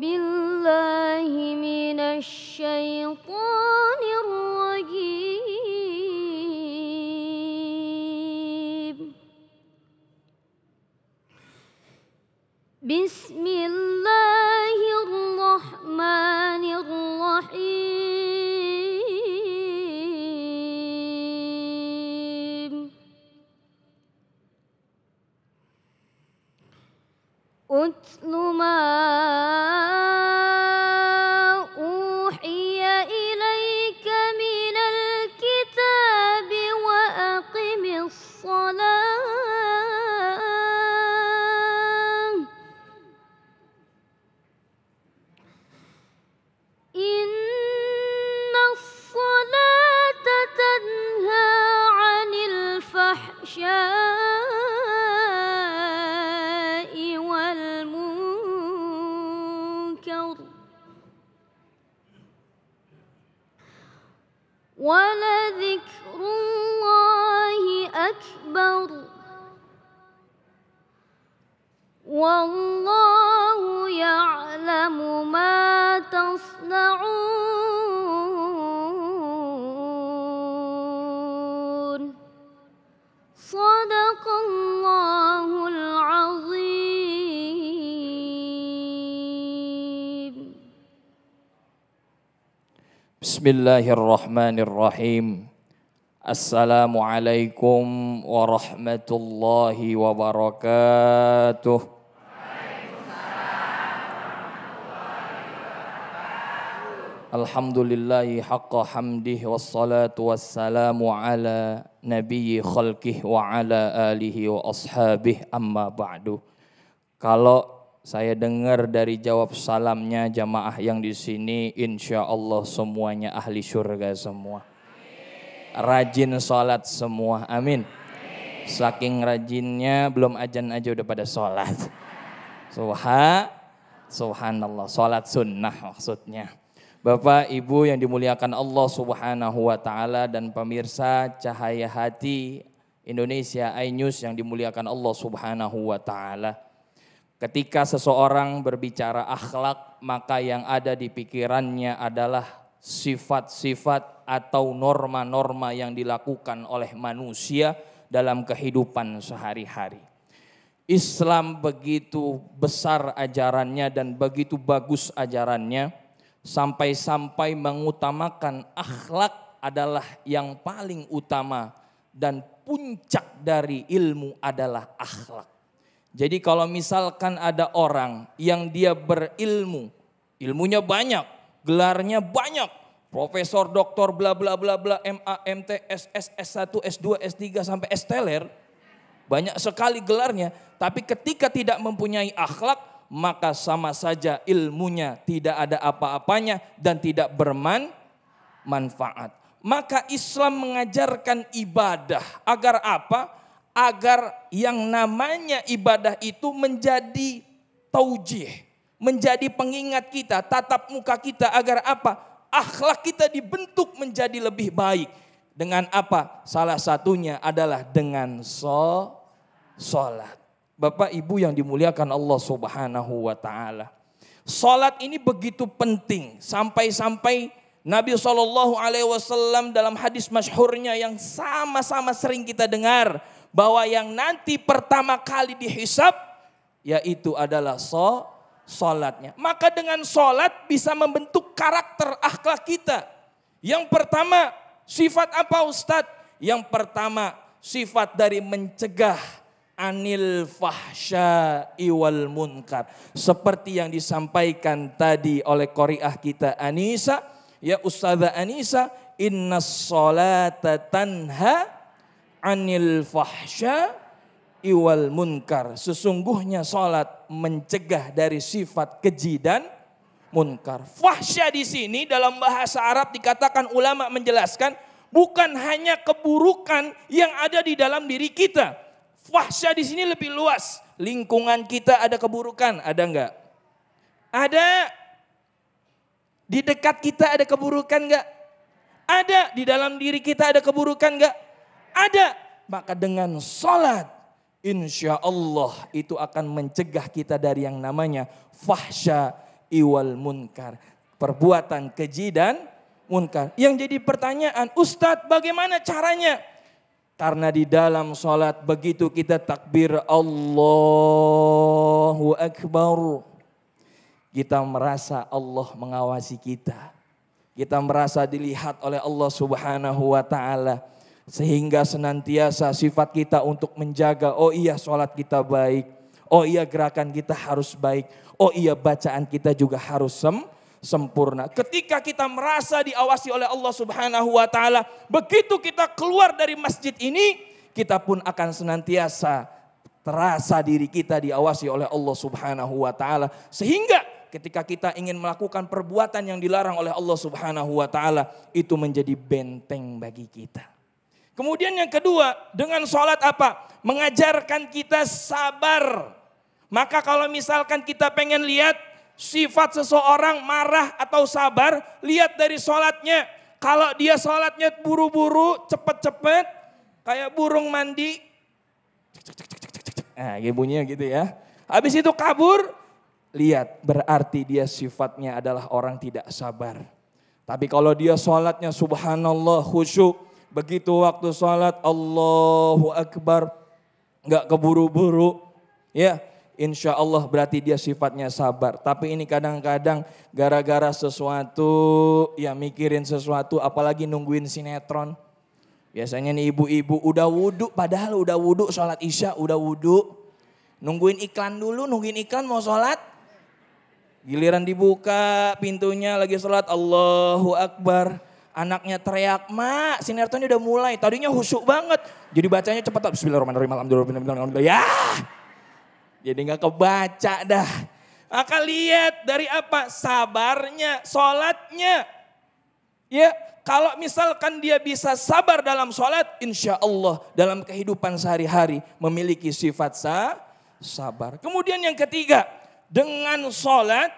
بالله من الشيطان والله يعلم ما تصنعون صدق الله العظيم بسم الله الرحمن الرحيم السلام عليكم ورحمة الله وبركاته Alhamdulillahi haqqa hamdih wassalatu wassalamu ala nabiyyi khalqih wa ala alihi wa ashabih amma ba'du. Kalau saya dengar dari jawab salamnya jamaah yang di sini insya Allah semuanya ahli surga semua. Rajin sholat semua, amin. Saking rajinnya belum ajan aja udah pada sholat. Subha, subhanallah, sholat sunnah maksudnya. Bapak, Ibu yang dimuliakan Allah Subhanahu wa taala dan pemirsa Cahaya Hati Indonesia iNews yang dimuliakan Allah Subhanahu wa taala. Ketika seseorang berbicara akhlak, maka yang ada di pikirannya adalah sifat-sifat atau norma-norma yang dilakukan oleh manusia dalam kehidupan sehari-hari. Islam begitu besar ajarannya dan begitu bagus ajarannya sampai-sampai mengutamakan akhlak adalah yang paling utama dan puncak dari ilmu adalah akhlak. Jadi kalau misalkan ada orang yang dia berilmu, ilmunya banyak, gelarnya banyak, profesor, doktor, bla bla bla bla, MA, MT, SS, S1, S2, S3 sampai S banyak sekali gelarnya, tapi ketika tidak mempunyai akhlak, maka sama saja ilmunya tidak ada apa-apanya dan tidak bermanfaat. Maka Islam mengajarkan ibadah agar apa? Agar yang namanya ibadah itu menjadi taujih, menjadi pengingat kita, tatap muka kita agar apa? Akhlak kita dibentuk menjadi lebih baik. Dengan apa? Salah satunya adalah dengan sholat. Bapak Ibu yang dimuliakan Allah Subhanahu wa taala. Salat ini begitu penting sampai-sampai Nabi Shallallahu Alaihi Wasallam dalam hadis masyhurnya yang sama-sama sering kita dengar bahwa yang nanti pertama kali dihisap yaitu adalah so salatnya. Maka dengan solat bisa membentuk karakter akhlak kita. Yang pertama sifat apa Ustadz? Yang pertama sifat dari mencegah anil fahsya iwal munkar. Seperti yang disampaikan tadi oleh koriah kita Anisa, ya Ustazah Anisa, inna sholata tanha anil fahsya iwal munkar. Sesungguhnya sholat mencegah dari sifat keji dan munkar. Fahsya di sini dalam bahasa Arab dikatakan ulama menjelaskan bukan hanya keburukan yang ada di dalam diri kita, Fahsyah di sini lebih luas. Lingkungan kita ada keburukan, ada enggak? Ada. Di dekat kita ada keburukan enggak? Ada. Di dalam diri kita ada keburukan enggak? Ada. Maka dengan sholat, insya Allah itu akan mencegah kita dari yang namanya fahsya iwal munkar. Perbuatan keji dan munkar. Yang jadi pertanyaan, Ustadz bagaimana caranya? Karena di dalam sholat begitu kita takbir Allahu Akbar. Kita merasa Allah mengawasi kita. Kita merasa dilihat oleh Allah subhanahu wa ta'ala. Sehingga senantiasa sifat kita untuk menjaga, oh iya sholat kita baik. Oh iya gerakan kita harus baik. Oh iya bacaan kita juga harus sempurna sempurna. Ketika kita merasa diawasi oleh Allah Subhanahu wa taala, begitu kita keluar dari masjid ini, kita pun akan senantiasa terasa diri kita diawasi oleh Allah Subhanahu wa taala sehingga ketika kita ingin melakukan perbuatan yang dilarang oleh Allah Subhanahu wa taala itu menjadi benteng bagi kita. Kemudian yang kedua, dengan sholat apa? Mengajarkan kita sabar. Maka kalau misalkan kita pengen lihat sifat seseorang marah atau sabar, lihat dari sholatnya. Kalau dia sholatnya buru-buru, cepet-cepet, kayak burung mandi. Nah, kayak bunyinya gitu ya. Habis itu kabur, lihat berarti dia sifatnya adalah orang tidak sabar. Tapi kalau dia sholatnya subhanallah khusyuk, begitu waktu sholat Allahu Akbar, nggak keburu-buru, ya insya Allah berarti dia sifatnya sabar. Tapi ini kadang-kadang gara-gara sesuatu, ya mikirin sesuatu, apalagi nungguin sinetron. Biasanya nih ibu-ibu udah wudhu, padahal udah wudhu sholat isya, udah wudhu. Nungguin iklan dulu, nungguin iklan mau sholat. Giliran dibuka pintunya lagi sholat, Allahu Akbar. Anaknya teriak, mak sinetronnya udah mulai. Tadinya husuk banget. Jadi bacanya cepat, bismillahirrahmanirrahim, alhamdulillah, alhamdulillah, alhamdulillah. Ya! Jadi nggak kebaca dah. akan lihat dari apa? Sabarnya, sholatnya. Ya, kalau misalkan dia bisa sabar dalam sholat, insya Allah dalam kehidupan sehari-hari memiliki sifat sa, sabar. Kemudian yang ketiga, dengan sholat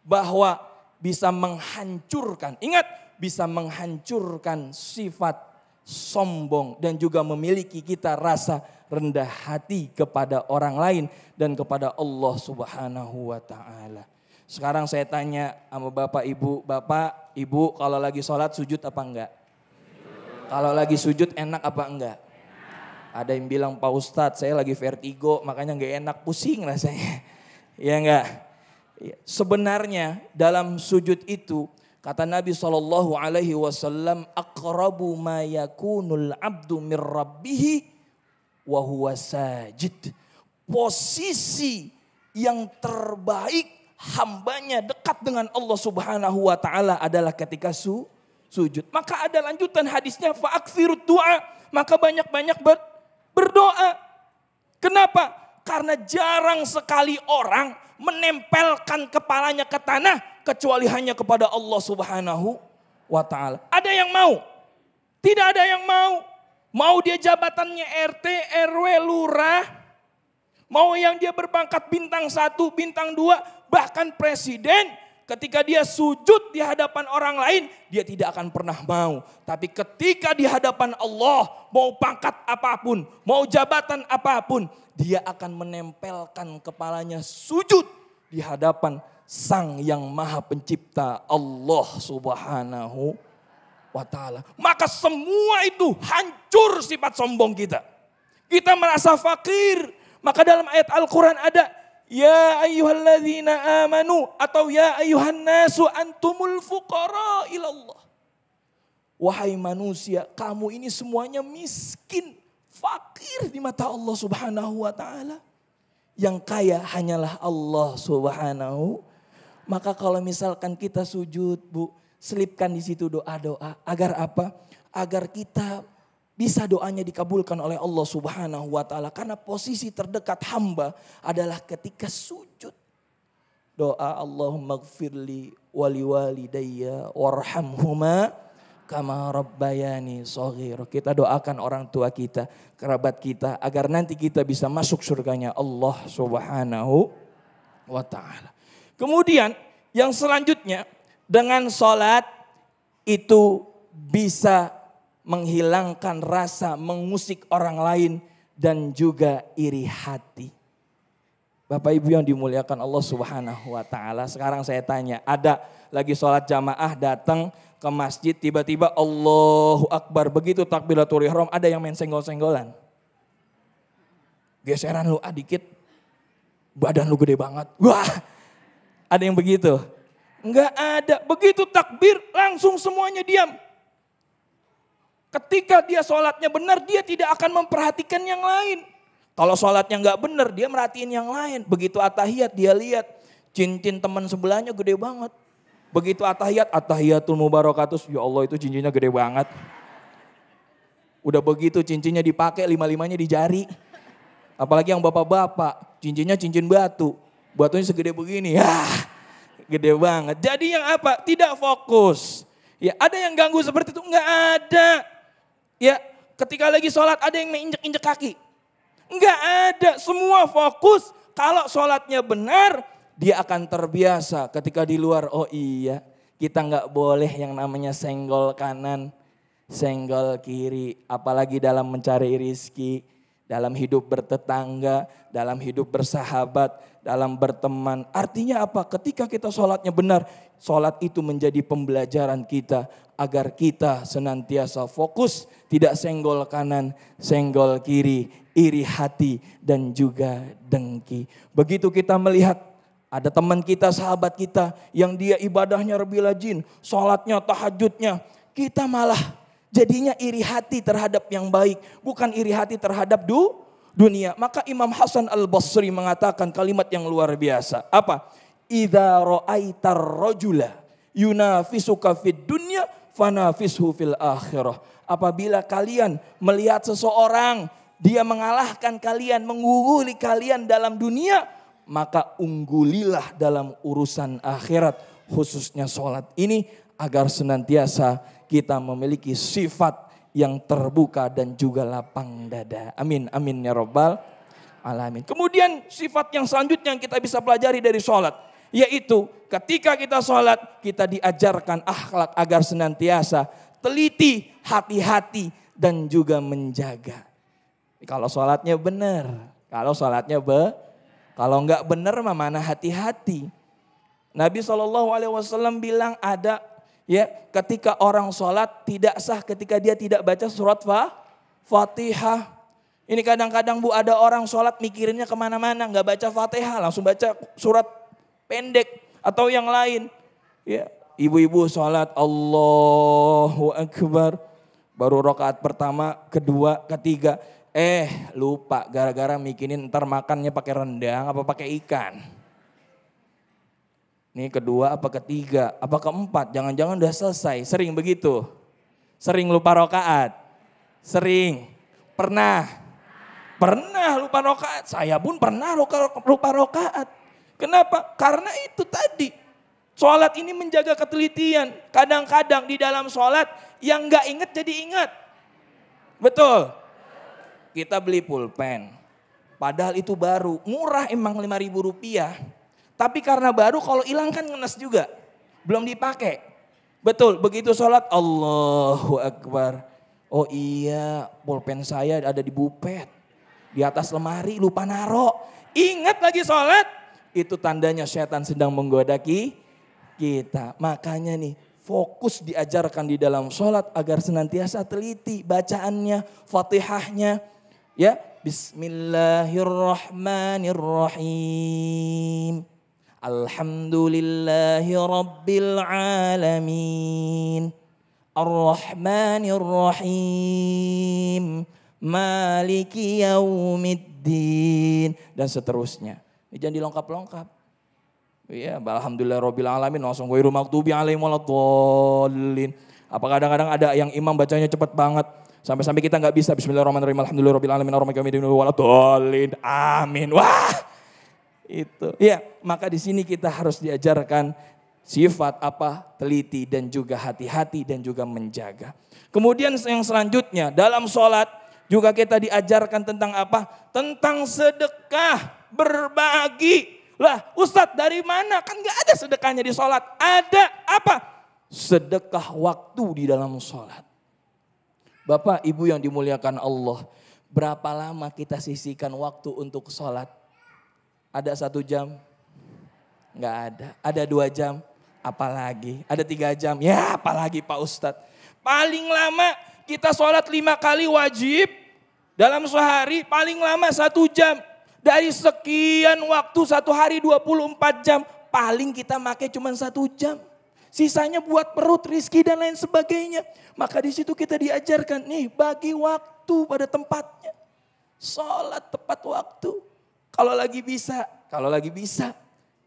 bahwa bisa menghancurkan. Ingat, bisa menghancurkan sifat sombong dan juga memiliki kita rasa rendah hati kepada orang lain dan kepada Allah Subhanahu wa taala. Sekarang saya tanya sama Bapak Ibu, Bapak, Ibu kalau lagi sholat sujud apa enggak? Kalau lagi sujud enak apa enggak? Ada yang bilang Pak Ustadz saya lagi vertigo makanya enggak enak pusing rasanya. ya enggak? Sebenarnya dalam sujud itu Kata Nabi Shallallahu Alaihi Wasallam, akrabu ma yakunul abdu min rabbihi wa sajid. Posisi yang terbaik hambanya dekat dengan Allah Subhanahu wa taala adalah ketika su, sujud. Maka ada lanjutan hadisnya fa'akfirud du'a, maka banyak-banyak ber, berdoa. Kenapa? Karena jarang sekali orang menempelkan kepalanya ke tanah kecuali hanya kepada Allah Subhanahu wa taala. Ada yang mau? Tidak ada yang mau. Mau dia jabatannya RT, RW, lurah, mau yang dia berpangkat bintang satu, bintang dua, bahkan presiden, ketika dia sujud di hadapan orang lain, dia tidak akan pernah mau. Tapi ketika di hadapan Allah, mau pangkat apapun, mau jabatan apapun, dia akan menempelkan kepalanya sujud di hadapan Sang Yang Maha Pencipta Allah Subhanahu wa ta'ala. Maka semua itu hancur sifat sombong kita. Kita merasa fakir. Maka dalam ayat Al-Quran ada Ya ayyuhalladzina amanu atau ya ayyuhan nasu antumul fuqara ilallah. Wahai manusia, kamu ini semuanya miskin, fakir di mata Allah Subhanahu wa taala. Yang kaya hanyalah Allah Subhanahu. Maka kalau misalkan kita sujud, Bu, selipkan di situ doa-doa agar apa? Agar kita bisa doanya dikabulkan oleh Allah Subhanahu wa taala karena posisi terdekat hamba adalah ketika sujud. Doa Allahumma gfirli wali walidayya warhamhuma kama rabbayani soghir. Kita doakan orang tua kita, kerabat kita agar nanti kita bisa masuk surganya Allah Subhanahu wa taala. Kemudian yang selanjutnya dengan sholat itu bisa menghilangkan rasa mengusik orang lain dan juga iri hati. Bapak Ibu yang dimuliakan Allah Subhanahu wa taala. Sekarang saya tanya, ada lagi sholat jamaah datang ke masjid tiba-tiba Allahu Akbar begitu takbiratul ihram ada yang main senggol-senggolan. Geseran lu adikit. Ah, dikit badan lu gede banget. Wah. Ada yang begitu. Enggak ada. Begitu takbir langsung semuanya diam. Ketika dia sholatnya benar, dia tidak akan memperhatikan yang lain. Kalau sholatnya nggak benar, dia merhatiin yang lain. Begitu atahiyat, dia lihat cincin teman sebelahnya gede banget. Begitu atahiyat, atahiyatul mubarakatus. Ya Allah itu cincinnya gede banget. Udah begitu cincinnya dipakai, lima-limanya di jari. Apalagi yang bapak-bapak, cincinnya cincin batu. Batunya segede begini, ya. Gede banget. Jadi yang apa? Tidak fokus. Ya, ada yang ganggu seperti itu? Enggak ada. Ya, ketika lagi sholat ada yang injek-injek kaki. Enggak ada, semua fokus. Kalau sholatnya benar, dia akan terbiasa ketika di luar. Oh iya, kita enggak boleh yang namanya senggol kanan, senggol kiri, apalagi dalam mencari rizki dalam hidup bertetangga, dalam hidup bersahabat, dalam berteman. Artinya apa? Ketika kita sholatnya benar, sholat itu menjadi pembelajaran kita agar kita senantiasa fokus, tidak senggol kanan, senggol kiri, iri hati, dan juga dengki. Begitu kita melihat ada teman kita, sahabat kita yang dia ibadahnya lebih rajin, sholatnya, tahajudnya, kita malah Jadinya iri hati terhadap yang baik, bukan iri hati terhadap du dunia. Maka Imam Hasan Al-Basri mengatakan kalimat yang luar biasa. Apa? Idza ra'aitar rajula yunafisuka fid dunya fanafishu fil akhirah. Apabila kalian melihat seseorang dia mengalahkan kalian, mengungguli kalian dalam dunia, maka unggulilah dalam urusan akhirat khususnya sholat ini agar senantiasa kita memiliki sifat yang terbuka dan juga lapang dada. Amin, amin ya robbal alamin. Kemudian sifat yang selanjutnya yang kita bisa pelajari dari sholat. Yaitu ketika kita sholat kita diajarkan akhlak agar senantiasa teliti, hati-hati dan juga menjaga. Kalau sholatnya benar, kalau sholatnya be, kalau enggak benar mana hati-hati. Nabi Shallallahu Alaihi Wasallam bilang ada Ya, ketika orang sholat tidak sah ketika dia tidak baca surat fa, Fatihah. Ini kadang-kadang Bu ada orang sholat mikirinnya kemana-mana, nggak baca Fatihah, langsung baca surat pendek atau yang lain. Ya, ibu-ibu sholat Allahu Akbar, baru rokaat pertama, kedua, ketiga. Eh lupa gara-gara mikirin ntar makannya pakai rendang apa pakai ikan. Ini kedua apa ketiga, apa keempat, jangan-jangan udah selesai. Sering begitu. Sering lupa rokaat. Sering. Pernah. Pernah lupa rokaat. Saya pun pernah lupa, rokaat. Kenapa? Karena itu tadi. Sholat ini menjaga ketelitian. Kadang-kadang di dalam sholat yang gak inget jadi ingat. Betul. Kita beli pulpen. Padahal itu baru. Murah emang 5 ribu rupiah tapi karena baru kalau hilang kan ngenes juga. Belum dipakai. Betul, begitu sholat Allahu Akbar. Oh iya, pulpen saya ada di bupet. Di atas lemari lupa naro. Ingat lagi sholat. Itu tandanya setan sedang menggoda kita. Makanya nih, fokus diajarkan di dalam sholat agar senantiasa teliti bacaannya, fatihahnya. Ya, Bismillahirrahmanirrahim. Alhamdulillahi Rabbil Alamin ar ar Rahim Maliki Yawmiddin Dan seterusnya Jangan dilengkap-lengkap Iya, alhamdulillah rabbil alamin langsung wa maktubi alaihim waladdallin. Apa kadang-kadang ada yang imam bacanya cepat banget sampai-sampai kita nggak bisa bismillahirrahmanirrahim alhamdulillah rabbil alamin arrahmanirrahim waladdallin. Amin. Wah itu. Ya, maka di sini kita harus diajarkan sifat apa? teliti dan juga hati-hati dan juga menjaga. Kemudian yang selanjutnya dalam sholat juga kita diajarkan tentang apa? Tentang sedekah, berbagi. Lah Ustadz dari mana? Kan nggak ada sedekahnya di sholat. Ada apa? Sedekah waktu di dalam sholat. Bapak ibu yang dimuliakan Allah. Berapa lama kita sisihkan waktu untuk sholat? Ada satu jam? Nggak ada. Ada dua jam? Apalagi? Ada tiga jam? Ya apalagi Pak Ustadz. Paling lama kita sholat lima kali wajib. Dalam sehari paling lama satu jam. Dari sekian waktu satu hari 24 jam. Paling kita pakai cuma satu jam. Sisanya buat perut, rizki dan lain sebagainya. Maka di situ kita diajarkan nih bagi waktu pada tempatnya. Sholat tepat waktu kalau lagi bisa, kalau lagi bisa,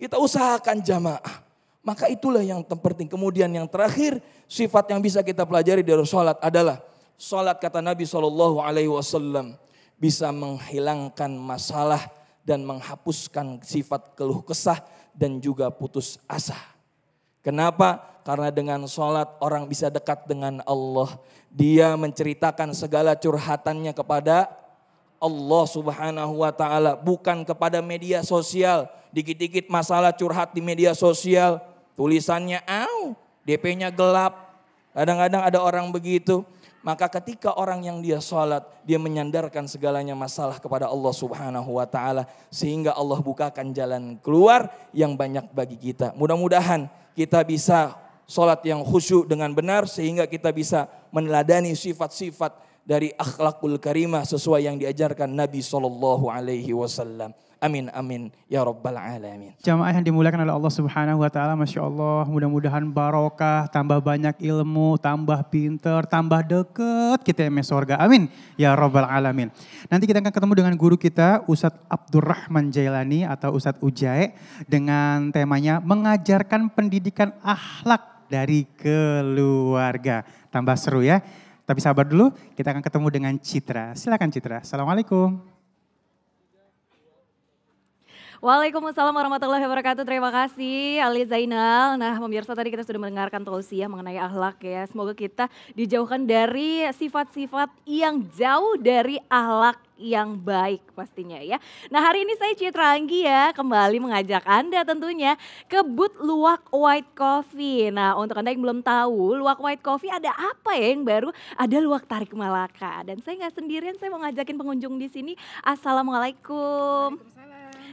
kita usahakan jamaah. Maka itulah yang terpenting. Kemudian yang terakhir, sifat yang bisa kita pelajari dari sholat adalah sholat kata Nabi Shallallahu Alaihi Wasallam bisa menghilangkan masalah dan menghapuskan sifat keluh kesah dan juga putus asa. Kenapa? Karena dengan sholat orang bisa dekat dengan Allah. Dia menceritakan segala curhatannya kepada Allah Subhanahu wa taala, bukan kepada media sosial. Dikit-dikit masalah curhat di media sosial, tulisannya au, DP-nya gelap. Kadang-kadang ada orang begitu. Maka ketika orang yang dia sholat, dia menyandarkan segalanya masalah kepada Allah subhanahu wa ta'ala. Sehingga Allah bukakan jalan keluar yang banyak bagi kita. Mudah-mudahan kita bisa sholat yang khusyuk dengan benar sehingga kita bisa meneladani sifat-sifat dari akhlakul karimah sesuai yang diajarkan Nabi Shallallahu Alaihi Wasallam. Amin amin ya rabbal alamin. Jamaah yang dimuliakan oleh Allah Subhanahu wa taala Masya Allah mudah-mudahan barokah, tambah banyak ilmu, tambah pinter, tambah deket kita yang surga. Amin ya rabbal alamin. Nanti kita akan ketemu dengan guru kita Ustadz Abdurrahman Jailani atau Ustadz Ujai dengan temanya mengajarkan pendidikan akhlak dari keluarga. Tambah seru ya. Tapi sabar dulu, kita akan ketemu dengan Citra. Silakan Citra. Assalamualaikum. Waalaikumsalam warahmatullahi wabarakatuh. Terima kasih Ali Zainal. Nah pemirsa tadi kita sudah mendengarkan tausiah ya mengenai ahlak ya. Semoga kita dijauhkan dari sifat-sifat yang jauh dari ahlak yang baik pastinya ya. Nah hari ini saya Citra Anggi ya kembali mengajak Anda tentunya ke But Luwak White Coffee. Nah untuk Anda yang belum tahu Luwak White Coffee ada apa ya yang baru? Ada Luwak Tarik Malaka dan saya nggak sendirian saya mau ngajakin pengunjung di sini. Assalamualaikum. Waalaikumsalam.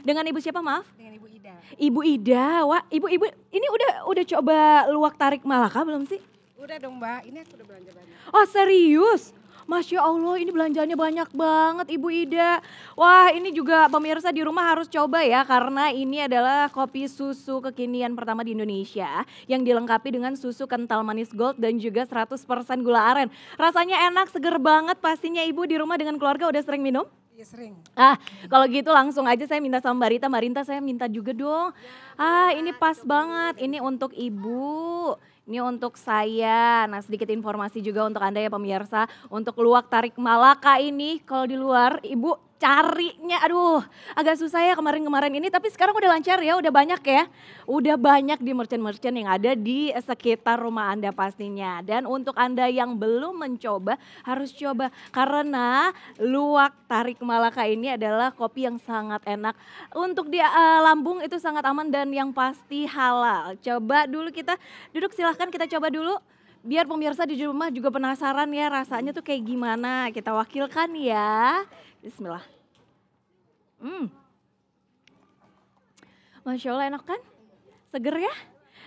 Dengan Ibu siapa maaf? Dengan Ibu Ida. Ibu Ida, wah Ibu-Ibu ini udah udah coba luak tarik Malaka belum sih? Udah dong Mbak, ini aku udah belanja banyak. Oh serius? Masya Allah ini belanjanya banyak banget Ibu Ida. Wah ini juga pemirsa di rumah harus coba ya karena ini adalah kopi susu kekinian pertama di Indonesia yang dilengkapi dengan susu kental manis gold dan juga 100% gula aren. Rasanya enak, seger banget pastinya Ibu di rumah dengan keluarga udah sering minum? Iya sering. Ah, kalau gitu langsung aja saya minta sama Mbak Marinta saya minta juga dong. Ya, ah, ini pas banget. Ini untuk Ibu. Ini untuk saya. Nah sedikit informasi juga untuk Anda ya pemirsa. Untuk luak tarik Malaka ini kalau di luar Ibu carinya aduh agak susah ya kemarin-kemarin ini tapi sekarang udah lancar ya udah banyak ya udah banyak di merchant-merchant yang ada di sekitar rumah Anda pastinya dan untuk Anda yang belum mencoba harus coba karena luwak tarik malaka ini adalah kopi yang sangat enak untuk di uh, eh, lambung itu sangat aman dan yang pasti halal coba dulu kita duduk silahkan kita coba dulu biar pemirsa di rumah juga penasaran ya rasanya tuh kayak gimana kita wakilkan ya Bismillah. Hmm. Masya Allah enak kan? Seger ya?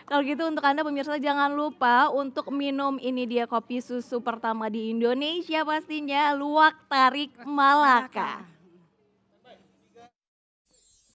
Kalau gitu untuk Anda pemirsa jangan lupa untuk minum ini dia kopi susu pertama di Indonesia pastinya Luwak Tarik Malaka.